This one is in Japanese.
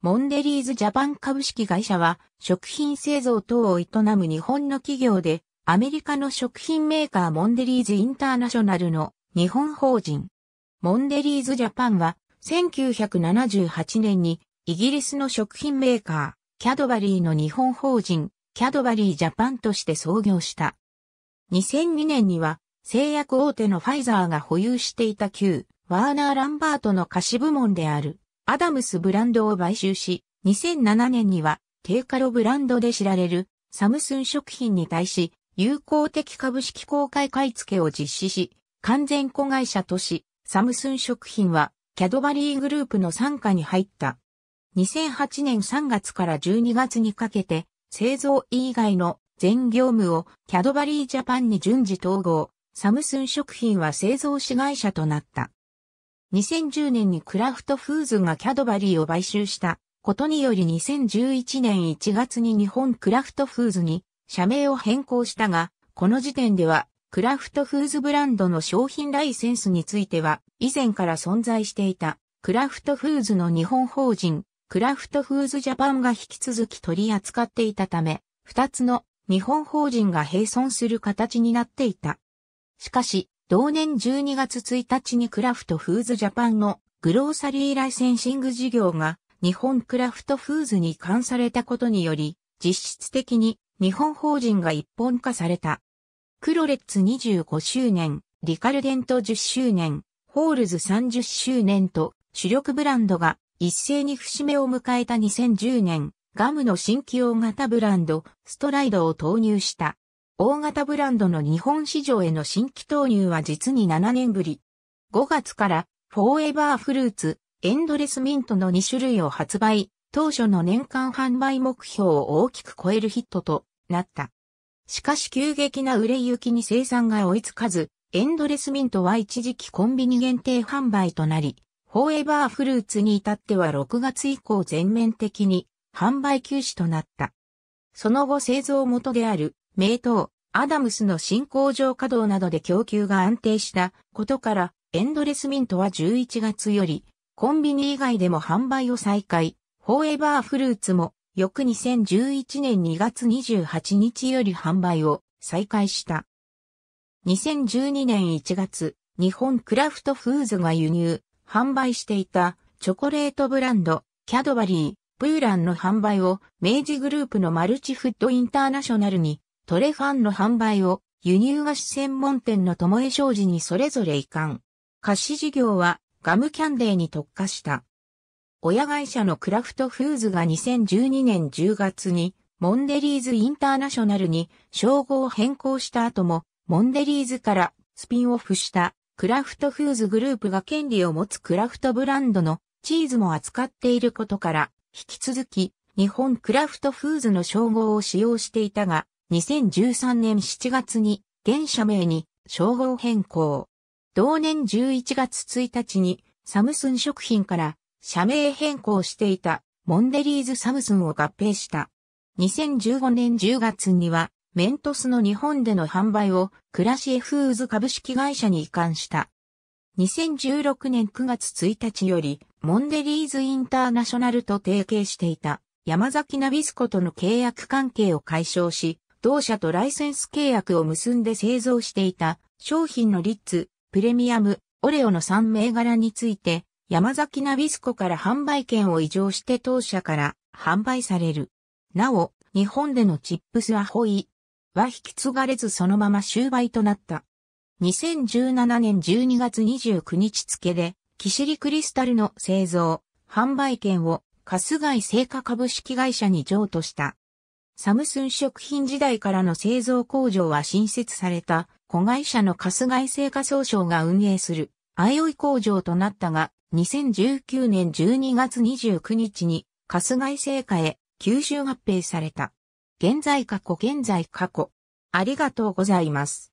モンデリーズジャパン株式会社は食品製造等を営む日本の企業でアメリカの食品メーカーモンデリーズインターナショナルの日本法人。モンデリーズジャパンは1978年にイギリスの食品メーカーキャドバリーの日本法人キャドバリージャパンとして創業した。2002年には製薬大手のファイザーが保有していた旧ワーナー・ランバートの貸し部門であるアダムスブランドを買収し、2007年には低カロブランドで知られるサムスン食品に対し、有効的株式公開買い付けを実施し、完全子会社とし、サムスン食品はキャドバリーグループの参加に入った。2008年3月から12月にかけて、製造以外の全業務をキャドバリージャパンに順次統合、サムスン食品は製造子会社となった。2010年にクラフトフーズがキャドバリーを買収したことにより2011年1月に日本クラフトフーズに社名を変更したが、この時点ではクラフトフーズブランドの商品ライセンスについては以前から存在していたクラフトフーズの日本法人クラフトフーズジャパンが引き続き取り扱っていたため、2つの日本法人が並存する形になっていた。しかし、同年12月1日にクラフトフーズジャパンのグローサリーライセンシング事業が日本クラフトフーズに移管されたことにより、実質的に日本法人が一本化された。クロレッツ25周年、リカルデント10周年、ホールズ30周年と主力ブランドが一斉に節目を迎えた2010年、ガムの新規大型ブランド、ストライドを投入した。大型ブランドの日本市場への新規投入は実に7年ぶり。5月からフォーエバーフルーツ、エンドレスミントの2種類を発売、当初の年間販売目標を大きく超えるヒットとなった。しかし急激な売れ行きに生産が追いつかず、エンドレスミントは一時期コンビニ限定販売となり、フォーエバーフルーツに至っては6月以降全面的に販売休止となった。その後製造元である、名刀、アダムスの新工場稼働などで供給が安定したことから、エンドレスミントは11月より、コンビニ以外でも販売を再開、フォーエバーフルーツも、翌2011年2月28日より販売を再開した。2012年1月、日本クラフトフーズが輸入、販売していたチョコレートブランド、キャドバリー、ブーランの販売を明治グループのマルチフットインターナショナルにトレファンの販売を輸入菓子専門店のともえ商事にそれぞれ移管。菓子事業はガムキャンデーに特化した。親会社のクラフトフーズが2012年10月にモンデリーズインターナショナルに称号を変更した後もモンデリーズからスピンオフしたクラフトフーズグループが権利を持つクラフトブランドのチーズも扱っていることから引き続き日本クラフトフーズの称号を使用していたが2013年7月に現社名に称号変更。同年11月1日にサムスン食品から社名変更していたモンデリーズサムスンを合併した。2015年10月にはメントスの日本での販売をクラシエフーズ株式会社に移管した。2016年9月1日よりモンデリーズインターナショナルと提携していた山崎ナビスコとの契約関係を解消し、同社とライセンス契約を結んで製造していた商品のリッツ、プレミアム、オレオの3銘柄について、山崎ナビスコから販売権を移譲して当社から販売される。なお、日本でのチップスアホイは引き継がれずそのまま終売となった。2017年12月29日付で、キシリクリスタルの製造、販売権を、カスガイ製菓株式会社に譲渡した。サムスン食品時代からの製造工場は新設された、子会社のカスガイ製菓総省が運営する、あいおい工場となったが、2019年12月29日に、カスガイ製菓へ、吸収合併された。現在過去現在過去。ありがとうございます。